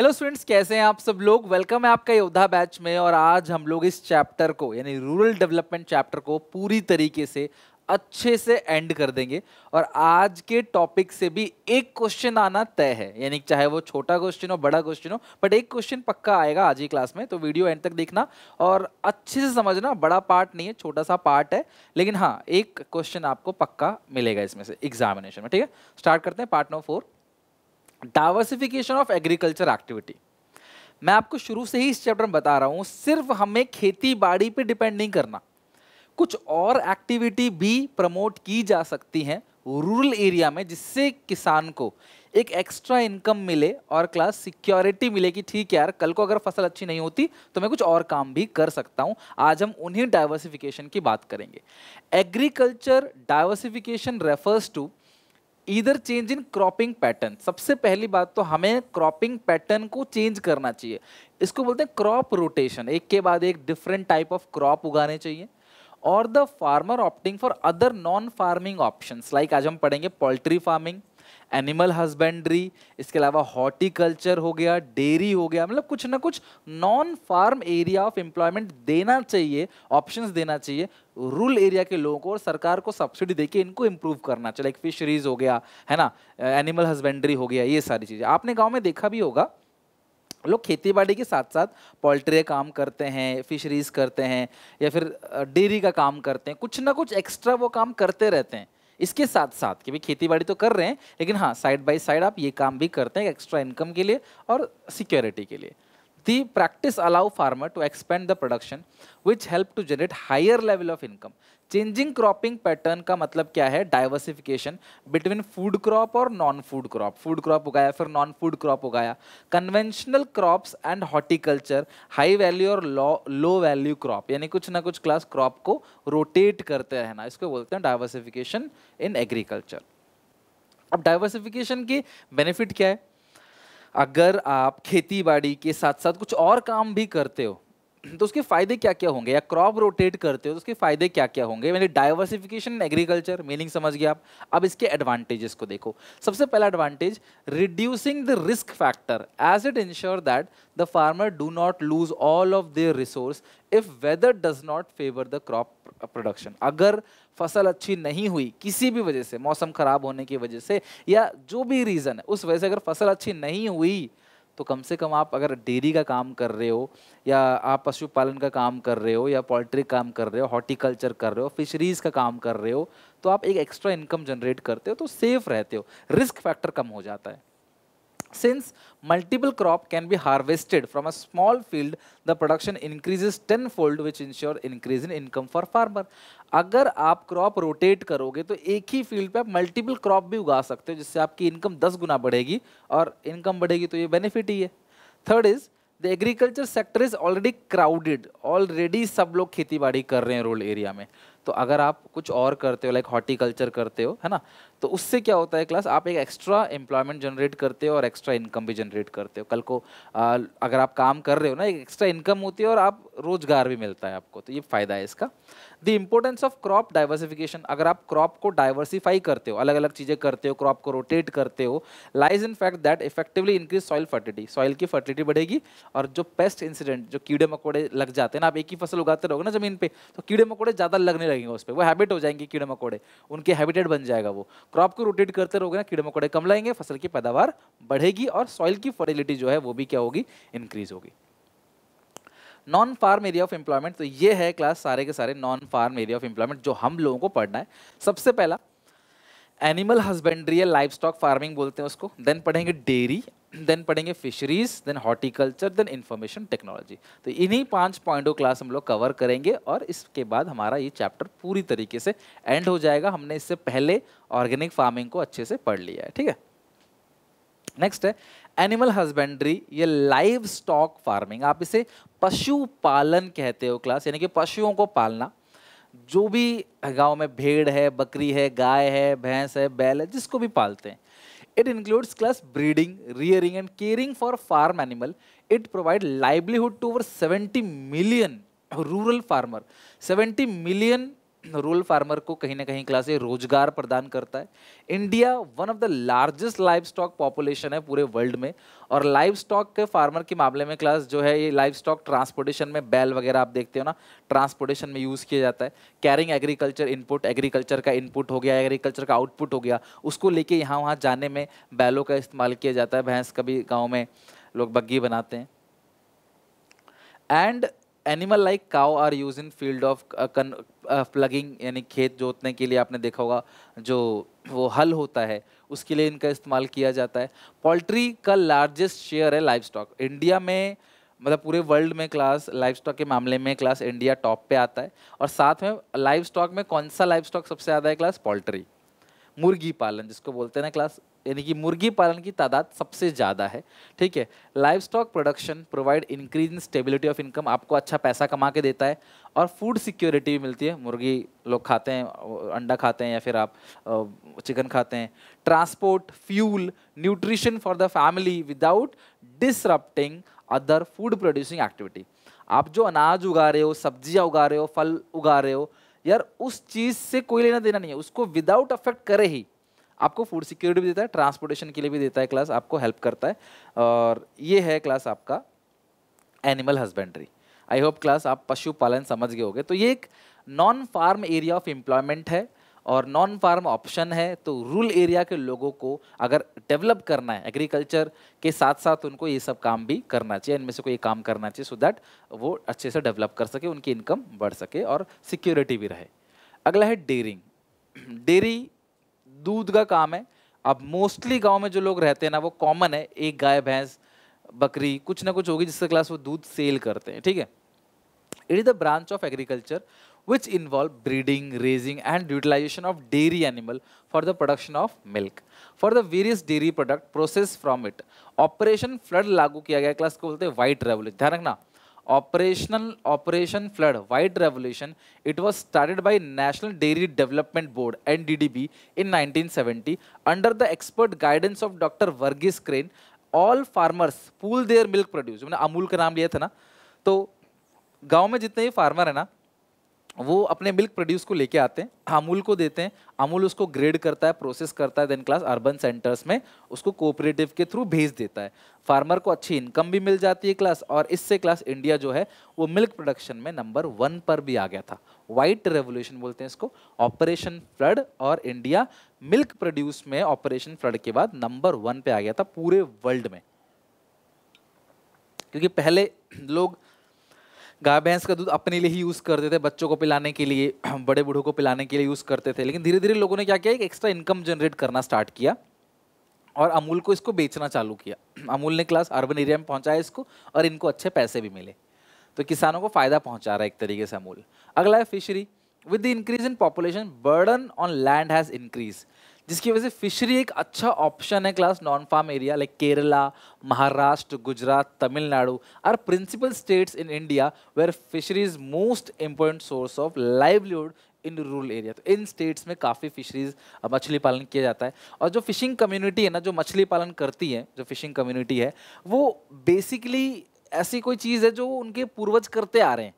Hello students कैसे हैं आप सब लोग वेलकम है आपका योद्धा बैच में और आज हम लोग इस चैप्टर को यानी रूरल डेवलपमेंट चैप्टर को पूरी तरीके से अच्छे से एंड कर देंगे और आज के टॉपिक से भी एक क्वेश्चन आना तय है यानी चाहे वो छोटा क्वेश्चन हो बड़ा क्वेश्चन हो बट एक क्वेश्चन पक्का आएगा आज ही क्लास में तो वीडियो एंड तक देखना और अच्छे से समझना बड़ा पार्ट नहीं है छोटा सा पार्ट है लेकिन हाँ एक क्वेश्चन आपको पक्का मिलेगा इसमें से एग्जामिनेशन में ठीक है स्टार्ट करते हैं part number four diversification of agriculture activity मैं आपको शुरू से ही इस चैप्टर में बता रहा हूँ सिर्फ हमें खेती बाड़ी पर डिपेंड नहीं करना कुछ और एक्टिविटी भी प्रमोट की जा सकती हैं रूरल एरिया में जिससे किसान को एक एक्स्ट्रा इनकम मिले और क्लास सिक्योरिटी मिले कि ठीक है यार कल को अगर फसल अच्छी नहीं होती तो मैं कुछ और काम भी कर सकता हूँ आज हम उन्हीं डाइवर्सिफिकेशन की बात करेंगे agriculture diversification refers to either change in cropping pattern सबसे पहली बात तो हमें क्रॉपिंग पैटर्न को चेंज करना चाहिए इसको बोलते हैं क्रॉप रोटेशन एक के बाद एक डिफरेंट टाइप ऑफ क्रॉप उगाने चाहिए और the farmer opting for other non farming options like आज हम पढ़ेंगे पोल्ट्री फार्मिंग एनिमल हस्बेंड्री इसके अलावा हॉर्टिकल्चर हो गया डेयरी हो गया मतलब कुछ ना कुछ non farm area of employment देना चाहिए ऑप्शंस देना चाहिए रूरल एरिया के लोगों को और सरकार को सब्सिडी देके इनको इम्प्रूव करना चाहिए लाइक फिशरीज हो गया है ना एनिमल हस्बेंड्री हो गया ये सारी चीज़ें आपने गाँव में देखा भी होगा लोग खेतीबाड़ी के साथ साथ पोल्ट्री का काम करते हैं फिशरीज करते हैं या फिर डेयरी का काम करते हैं कुछ ना कुछ एक्स्ट्रा वो काम करते रहते हैं इसके साथ साथ कि भाई खेती बाड़ी तो कर रहे हैं लेकिन हाँ साइड बाई साइड आप ये काम भी करते हैं एक्स्ट्रा इनकम के लिए और सिक्योरिटी के लिए The practice allow farmer to expand the production which help to generate higher level of income. Changing cropping pattern का मतलब क्या है डाइवर्सिफिकेशन बिटवीन फूड क्रॉप और non food crop food crop उगाया फिर नॉन फूड क्रॉप उगाया conventional crops and horticulture high value और low value crop यानी कुछ ना कुछ क्लास क्रॉप को रोटेट करते रहना इसको बोलते हैं डाइवर्सिफिकेशन इन एग्रीकल्चर अब डाइवर्सिफिकेशन की बेनिफिट क्या है अगर आप खेती बाड़ी के साथ साथ कुछ और काम भी करते हो तो उसके फायदे क्या क्या होंगे या क्रॉप रोटेट करते हो तो उसके फायदे क्या क्या होंगे मैंने डाइवर्सिफिकेशन एग्रीकल्चर मीनिंग समझ गया आप अब इसके एडवांटेजेस को देखो सबसे पहला advantage reducing the risk factor as it insure that the farmer do not lose all of their resource if weather does not favour the crop production अगर फसल अच्छी नहीं हुई किसी भी वजह से मौसम खराब होने की वजह से या जो भी रीज़न है उस वजह से अगर फसल अच्छी नहीं हुई तो कम से कम आप अगर डेयरी का काम कर रहे हो या आप पशुपालन का काम कर रहे हो या पोल्ट्री काम कर रहे हो हॉर्टिकल्चर कर रहे हो फिशरीज़ का काम कर रहे हो तो आप एक एक्स्ट्रा इनकम जनरेट करते हो तो सेफ़ रहते हो रिस्क फैक्टर कम हो जाता है Since multiple crop can be harvested from a small field, the production increases tenfold which ensure increase in income for farmer. अगर आप क्रॉप रोटेट करोगे तो एक ही फील्ड पे आप मल्टीपल क्रॉप भी उगा सकते हो जिससे आपकी इनकम दस गुना बढ़ेगी और इनकम बढ़ेगी तो ये बेनिफिट ही है third is the agriculture sector is already crowded already सब लोग खेती बाड़ी कर रहे हैं रूरल एरिया में तो अगर आप कुछ और करते हो लाइक हॉर्टिकल्चर करते हो है ना तो उससे क्या होता है क्लास आप एक एक्स्ट्रा एम्प्लॉयमेंट जनरेट करते हो और एक्स्ट्रा इनकम भी जनरेट करते हो कल को आ, अगर आप काम कर रहे हो ना एक एक्स्ट्रा इनकम होती है और आप रोजगार भी मिलता है आपको तो ये फ़ायदा है इसका the importance of crop diversification अगर आप क्रॉप को डाइवर्सिफाई करते हो अलग अलग चीज़ें करते हो क्रॉप को रोटेट करते हो lies in fact that effectively increase soil fertility soil की फर्टिलिटी बढ़ेगी और जो पेस्ट इंसिडेंट जो कीड़े मकोड़े लग जाते हैं ना आप एक ही फसल उगाते रहोगे ना जमीन पर तो कीड़े मकोड़े ज़्यादा लगने लगे लगेंगे उस पर वो हैबिट हो जाएंगे कीड़े मकोड़े उनके हैबिटेट बन जाएगा वो क्रॉप को रोटेट करते रहोगे ना कीड़े मकोड़े कम लाएंगे फसल की पैदावार बढ़ेगी और सॉइल की फर्टिलिटी जो है वो भी क्या होगी इंक्रीज होगी non farm area of employment तो ये है क्लास सारे के सारे non farm area of employment जो हम लोगों को पढ़ना है सबसे पहला एनिमल हस्बेंड्री या लाइफ स्टॉक फार्मिंग बोलते हैं उसको देन पढ़ेंगे डेयरी देन पढ़ेंगे fisheries then horticulture then information technology तो इन्हीं पांच पॉइंटों क्लास हम लोग कवर करेंगे और इसके बाद हमारा ये चैप्टर पूरी तरीके से एंड हो जाएगा हमने इससे पहले ऑर्गेनिक फार्मिंग को अच्छे से पढ़ लिया है ठीक है नेक्स्ट है एनिमल हस्बेंड्री ये लाइव स्टॉक फार्मिंग आप इसे पशुपालन कहते हो क्लास यानी कि पशुओं को पालना जो भी गांव में भेड़ है बकरी है गाय है भैंस है बैल है जिसको भी पालते हैं It includes class breeding, rearing and caring for farm animal. It provides livelihood to over 70 million rural farmer. 70 million rural farmer को कहीं ना कहीं क्लासे रोजगार प्रदान करता है India one of the largest livestock population है पूरे वर्ल्ड में और लाइव स्टॉक के फार्मर के मामले में क्लास जो है ये लाइव स्टॉक ट्रांसपोर्टेशन में बैल वगैरह आप देखते हो ना ट्रांसपोर्टेशन में यूज़ किया जाता है कैरिंग एग्रीकल्चर इनपुट एग्रीकल्चर का इनपुट हो गया एग्रीकल्चर का आउटपुट हो गया उसको लेके यहाँ वहाँ जाने में बैलों का इस्तेमाल किया जाता है भैंस कभी गाँव में लोग बग्घी बनाते हैं and animal like cow are use in field of ploughing यानी खेत जोतने के लिए आपने देखा होगा जो वो हल होता है उसके लिए इनका इस्तेमाल किया जाता है पोल्ट्री का लार्जेस्ट शेयर है लाइफ स्टॉक इंडिया में मतलब पूरे वर्ल्ड में क्लास लाइफ स्टॉक के मामले में क्लास इंडिया टॉप पे आता है और साथ में लाइफ स्टॉक में कौन सा लाइफ स्टॉक सबसे ज़्यादा है क्लास पोल्ट्री मुर्गी पालन जिसको बोलते हैं ना क्लास यानी कि मुर्गी पालन की तादाद सबसे ज़्यादा है ठीक है livestock production provide increase in stability of income आपको अच्छा पैसा कमा के देता है और फूड सिक्योरिटी भी मिलती है मुर्गी लोग खाते हैं अंडा खाते हैं या फिर आप चिकन खाते हैं transport fuel nutrition for the family without disrupting other food producing activity आप जो अनाज उगा रहे हो सब्जियाँ उगा रहे हो फल उगा रहे हो यार उस चीज़ से कोई लेना देना नहीं है उसको विदाउट अफेक्ट करे ही आपको फूड सिक्योरिटी भी देता है ट्रांसपोर्टेशन के लिए भी देता है क्लास आपको हेल्प करता है और ये है क्लास आपका animal husbandry I hope class आप पशुपालन समझ गए होगे तो ये एक non farm area of employment है और नॉन फार्म ऑप्शन है तो रूरल एरिया के लोगों को अगर डेवलप करना है एग्रीकल्चर के साथ साथ उनको ये सब काम भी करना चाहिए इनमें से कोई काम करना चाहिए सो so दैट वो अच्छे से डेवलप कर सके उनकी इनकम बढ़ सके और सिक्योरिटी भी रहे अगला है डेयरिंग डेयरी दूध का काम है अब मोस्टली गांव में जो लोग रहते हैं ना वो कॉमन है एक गाय भैंस बकरी कुछ ना कुछ होगी जिससे क्लास वो दूध सेल करते हैं ठीक है it is the branch of agriculture which involve breeding raising and utilization of dairy animal for the production of milk for the various dairy product process from it operation flood लागू किया गया class को बोलते हैं white रेवल ध्यान रखना operational operation flood white revolution it was started by national dairy development board nddb in 1970 under the expert guidance of dr varghese crane all farmers pool their milk produce मैंने अमूल का नाम लिया था ना तो गांव में जितने ही फार्मर है ना वो अपने मिल्क प्रोड्यूस को लेके आते हैं अमूल को देते हैं अमूल उसको ग्रेड करता है प्रोसेस करता है देन क्लास अर्बन सेंटर्स में उसको कोऑपरेटिव के थ्रू भेज देता है फार्मर को अच्छी इनकम भी मिल जाती है क्लास और इससे क्लास इंडिया जो है वो मिल्क प्रोडक्शन में नंबर वन पर भी आ गया था वाइट रेवोल्यूशन बोलते हैं इसको ऑपरेशन फ्लड और इंडिया मिल्क प्रोड्यूस में ऑपरेशन फ्लड के बाद नंबर वन पे आ गया था पूरे वर्ल्ड में क्योंकि पहले लोग गाय भैंस का दूध अपने लिए ही यूज़ करते थे बच्चों को पिलाने के लिए बड़े बूढ़ों को पिलाने के लिए यूज़ करते थे लेकिन धीरे धीरे लोगों ने क्या किया एक एक्स्ट्रा इनकम जनरेट करना स्टार्ट किया और अमूल को इसको बेचना चालू किया अमूल ने क्लास अर्बन एरिया में पहुंचाया इसको और इनको अच्छे पैसे भी मिले तो किसानों को फ़ायदा पहुंचा रहा है एक तरीके से अमूल अगला है fishery with the increase in population burden on land has increase जिसकी वजह से फिशरी एक अच्छा ऑप्शन है class non farm area like Kerala Maharashtra Gujarat Tamil Nadu are principal states in India where fisheries most important source of livelihood in rural area तो इन states में काफ़ी फिशरीज मछली पालन किया जाता है और जो फिशिंग कम्युनिटी है ना जो मछली पालन करती है जो फिशिंग कम्युनिटी है वो बेसिकली ऐसी कोई चीज़ है जो उनके पूर्वज करते आ रहे हैं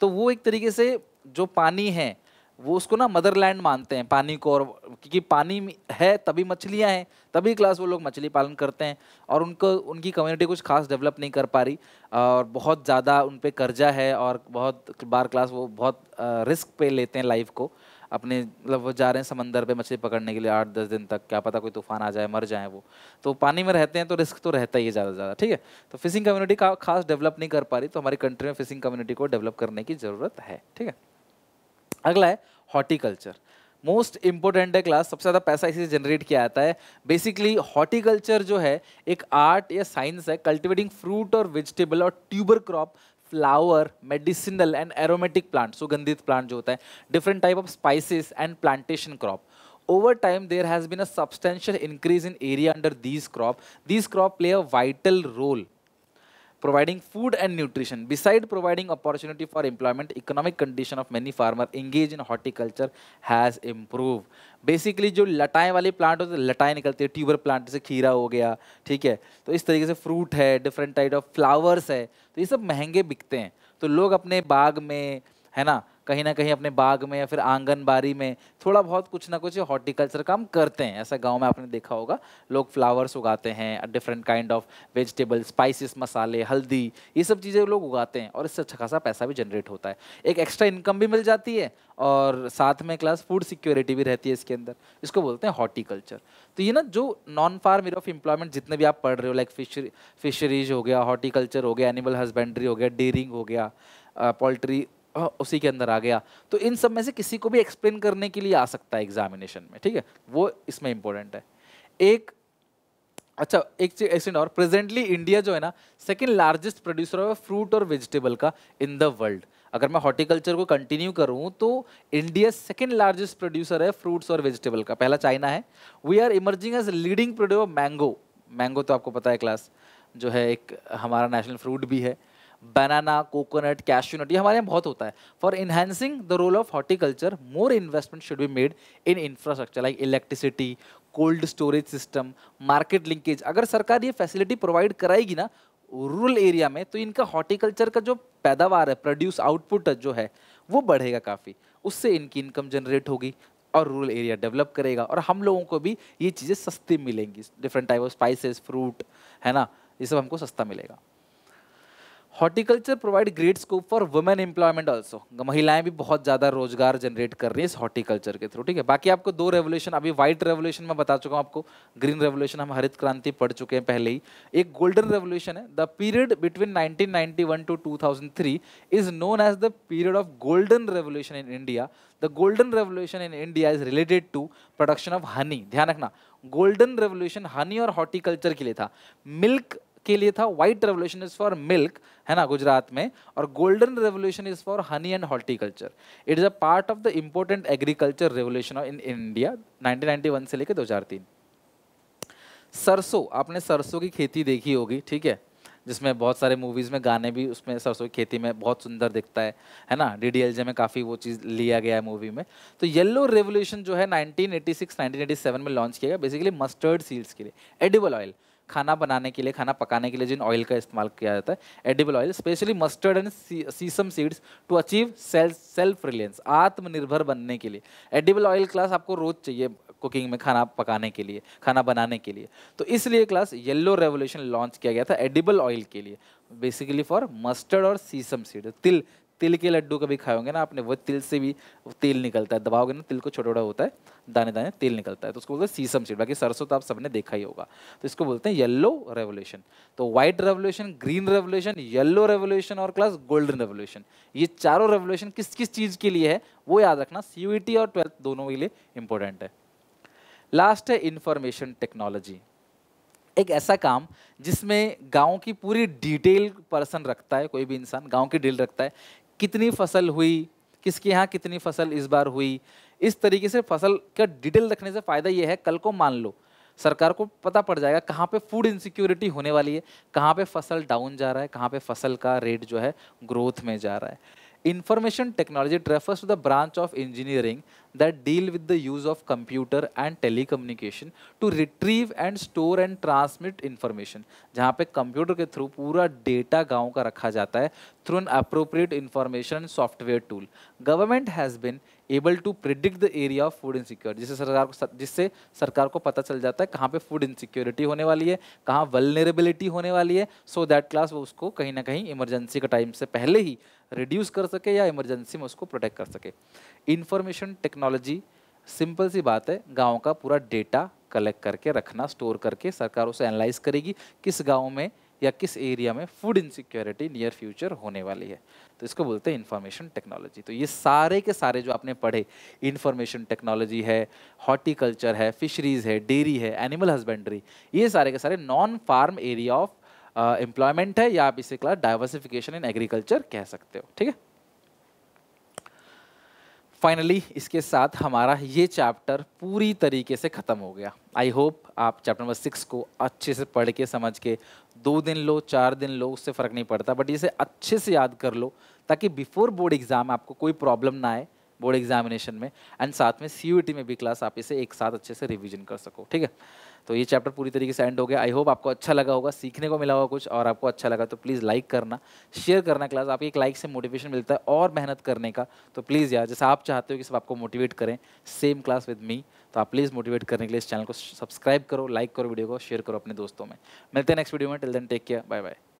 तो वो एक तरीके से जो पानी है वो उसको ना मदरलैंड मानते हैं पानी को और क्योंकि पानी है तभी मछलियाँ हैं तभी क्लास वो लोग मछली पालन करते हैं और उनको उनकी कम्युनिटी कुछ खास डेवलप नहीं कर पा रही और बहुत ज़्यादा उन पर कर्जा है और बहुत बार क्लास वो बहुत रिस्क पे लेते हैं लाइफ को अपने मतलब वो जा रहे हैं समंदर पे मछली पकड़ने के लिए आठ दस दिन तक क्या पता कोई तूफान आ जाए मर जाए वो तो पानी में रहते हैं तो रिस्क तो रहता ही है ज़्यादा से ज़्यादा ठीक है तो फिशिंग कम्युनिटी का खास डेवलप नहीं कर पा रही तो हमारी कंट्री में फिशिंग कम्युनिटी को डेवलप करने की ज़रूरत है ठीक है अगला है हॉर्टिकल्चर मोस्ट इम्पोर्टेंट है क्लास सबसे ज़्यादा पैसा इसी से जनरेट किया जाता है बेसिकली हॉर्टिकल्चर जो है एक आर्ट या साइंस है कल्टिवेटिंग फ्रूट और वेजिटेबल और tuber crop flower medicinal and aromatic plant सुगंधित प्लांट जो होता है different type of spices and plantation crop over time there has been a substantial increase in area under these crop these crop play a vital role providing food and nutrition. Beside providing opportunity for employment, economic condition of many farmer engaged in horticulture has improved. Basically जो लटाएं वाले plant होते हैं लटाएं निकलती है tuber plant जैसे खीरा हो गया ठीक है तो इस तरीके से फ्रूट है डिफरेंट टाइप ऑफ फ्लावर्स है तो ये सब महंगे बिकते हैं तो लोग अपने बाग में है ना कहीं ना कहीं अपने बाग में या फिर आंगनबाड़ी में थोड़ा बहुत कुछ ना कुछ हॉर्टिकल्चर काम करते हैं ऐसा गाँव में आपने देखा होगा लोग फ्लावर्स उगाते हैं different kind of vegetable spices मसाले हल्दी ये सब चीज़ें लोग उगाते हैं और इससे अच्छा खासा पैसा भी जनरेट होता है एक एक्स्ट्रा इनकम भी मिल जाती है और साथ में क्लास फूड सिक्योरिटी भी रहती है इसके अंदर इसको बोलते हैं हॉर्टिकल्चर तो ये ना जो नॉन फार्म ऑफ एम्प्लॉयमेंट जितने भी आप पढ़ रहे हो लाइक फिशरी फिशरीज हो गया हॉर्टिकल्चर हो गया एनिमल हस्बेंड्री हो गया डेयरिंग हो गया पोल्ट्री उसी के अंदर आ गया तो इन सब में से किसी को भी एक्सप्लेन करने के लिए आ सकता है एग्जामिनेशन में ठीक है वो इसमें इंपॉर्टेंट है एक अच्छा एक चीज ऐसे और प्रेजेंटली इंडिया जो है ना second largest producer of fruit और वेजिटेबल का इन द वर्ल्ड अगर मैं हॉर्टिकल्चर को कंटिन्यू करूं तो इंडिया सेकेंड लार्जेस्ट प्रोड्यूसर है फ्रूट्स और वेजिटेबल का पहला चाइना है we are emerging as leading producer mango mango तो आपको पता है क्लास जो है एक हमारा नेशनल फ्रूट भी है बनाना कोकोनट कैशनट ये हमारे यहाँ बहुत होता है for enhancing the role of horticulture more investment should be made in infrastructure like electricity cold storage system market linkage अगर सरकार ये फैसिलिटी प्रोवाइड कराएगी ना रूरल एरिया में तो इनका हॉर्टिकल्चर का जो पैदावार है प्रोड्यूस आउटपुट जो है वो बढ़ेगा काफ़ी उससे इनकी इनकम जनरेट होगी और रूरल एरिया डेवलप करेगा और हम लोगों को भी ये चीज़ें सस्ती मिलेंगी different type of spices fruit है ना ये सब हमको सस्ता मिलेगा horticulture provide great scope for women employment also महिलाएं भी बहुत ज़्यादा रोजगार जनरेट कर रही है इस हॉर्टिकल्चर के थ्रू ठीक है बाकी आपको दो रेवोल्यूशन अभी व्हाइट रेवोल्यूशन मैं बता चुका हूँ आपको ग्रीन रेवोल्यूशन हम हरित क्रांति पढ़ चुके हैं पहले ही एक गोल्डन रेवोल्यूशन है the period between nineteen ninety one to two thousand three is known as the period of golden revolution in India the golden revolution in India is related to production of honey ध्यान रखना golden revolution Honey और horticulture के लिए था milk के लिए था white revolution is for milk है ना गुजरात में और golden revolution is for honey and horticulture it is a part of the important agriculture revolution in India 1991 से लेकर 2003 सरसों आपने सरसों की खेती देखी होगी ठीक है जिसमें बहुत सारे मूवीज़ में गाने भी उसमें सरसों की खेती में बहुत सुंदर दिखता है है ना डी डी में काफ़ी वो चीज़ लिया गया है मूवी में तो येलो रेवोल्यूशन जो है 1986-1987 में लॉन्च किया गया बेसिकली मस्टर्ड सील्स के लिए एडिबल ऑयल खाना बनाने के लिए खाना पकाने के लिए जिन ऑयल का इस्तेमाल किया जाता है edible oil specially mustard and sesame seeds to achieve self self reliance आत्मनिर्भर बनने के लिए एडिबल ऑयल क्लास आपको रोज़ चाहिए कुकिंग में खाना पकाने के लिए खाना बनाने के लिए तो इसलिए क्लास येलो रेवोल्यूशन लॉन्च किया गया था एडिबल ऑयल के लिए बेसिकली फॉर मस्टर्ड और सीसम सीड तिल तिल के लड्डू कभी खाए होंगे ना आपने वो तिल से भी तेल निकलता है दबाओगे ना तिल को छोटा छोटा होता है दाने दाने तेल निकलता है तो उसको बोलते हैं सीसम सीड बाकी सरसों तो आप सबने देखा ही होगा तो इसको बोलते हैं येल्लो रेवोल्यूशन तो white revolution green revolution yellow revolution और क्लास गोल्डन रेवोल्यूशन ये चारों रेवोल्यूशन किस किस चीज़ के लिए है वो याद रखना सी e और ट्वेल्थ दोनों के लिए इंपॉर्टेंट है लास्ट है इंफॉर्मेशन टेक्नोलॉजी एक ऐसा काम जिसमें गांव की पूरी डिटेल पर्सन रखता है कोई भी इंसान गांव की डील रखता है कितनी फसल हुई किसके यहाँ कितनी फसल इस बार हुई इस तरीके से फसल का डिटेल रखने से फ़ायदा यह है कल को मान लो सरकार को पता पड़ जाएगा कहाँ पे फूड इनसिक्योरिटी होने वाली है कहाँ पे फसल डाउन जा रहा है कहाँ पे फसल का रेट जो है ग्रोथ में जा रहा है information technology refers to the branch of engineering that deal with the use of computer and telecommunication to retrieve and store and transmit information जहाँ पे computer के through पूरा data गांव का रखा जाता है through an appropriate information and software tool. Government has been able to predict the area of food insecurity जिससे सरकार को जिससे सरकार को पता चल जाता है कहाँ पे food insecurity होने वाली है कहाँ vulnerability होने वाली है so that class वो उसको कहीं ना कहीं emergency का time से पहले ही रिड्यूस कर सके या इमरजेंसी में उसको प्रोटेक्ट कर सके इन्फॉर्मेशन टेक्नो टेक्नोलॉजी सिंपल सी बात है गाँव का पूरा डेटा कलेक्ट करके रखना स्टोर करके सरकार उसे एनालाइज करेगी किस गाँव में या किस एरिया में फूड इनसिक्योरिटी नियर फ्यूचर होने वाली है तो इसको बोलते हैं इन्फॉर्मेशन टेक्नोलॉजी तो ये सारे के सारे जो आपने पढ़े इन्फॉर्मेशन टेक्नोलॉजी है हॉर्टिकल्चर है फिशरीज है डेयरी है एनिमल हस्बेंड्री ये सारे के सारे non farm area of employment है या आप इसे क्लास डाइवर्सिफिकेशन इन एग्रीकल्चर कह सकते हो ठीक है फाइनली इसके साथ हमारा ये चैप्टर पूरी तरीके से ख़त्म हो गया आई होप आप चैप्टर नंबर सिक्स को अच्छे से पढ़ के समझ के दो दिन लो चार दिन लो उससे फ़र्क नहीं पड़ता बट इसे अच्छे से याद कर लो ताकि बिफोर बोर्ड एग्ज़ाम आपको कोई प्रॉब्लम ना आए बोर्ड एग्जामिनेशन में एंड साथ में सी में भी क्लास आप इसे एक साथ अच्छे से रिविजन कर सको ठीक है तो ये चैप्टर पूरी तरीके से एंड हो गया आई होप आपको अच्छा लगा होगा सीखने को मिला होगा कुछ और आपको अच्छा लगा तो प्लीज़ लाइक करना शेयर करना क्लास आपकी एक लाइक से मोटिवेशन मिलता है और मेहनत करने का तो प्लीज़ यार जैसे आप चाहते हो कि सब आपको मोटिवेट करें सेम क्लास विद मी तो आप प्लीज़ मोटिवेट करने के लिए इस चैनल को सब्सक्राइब करो लाइक करो वीडियो को शेयर करो अपने दोस्तों में मिलते हैं नेक्स्ट वीडियो में till then take care bye bye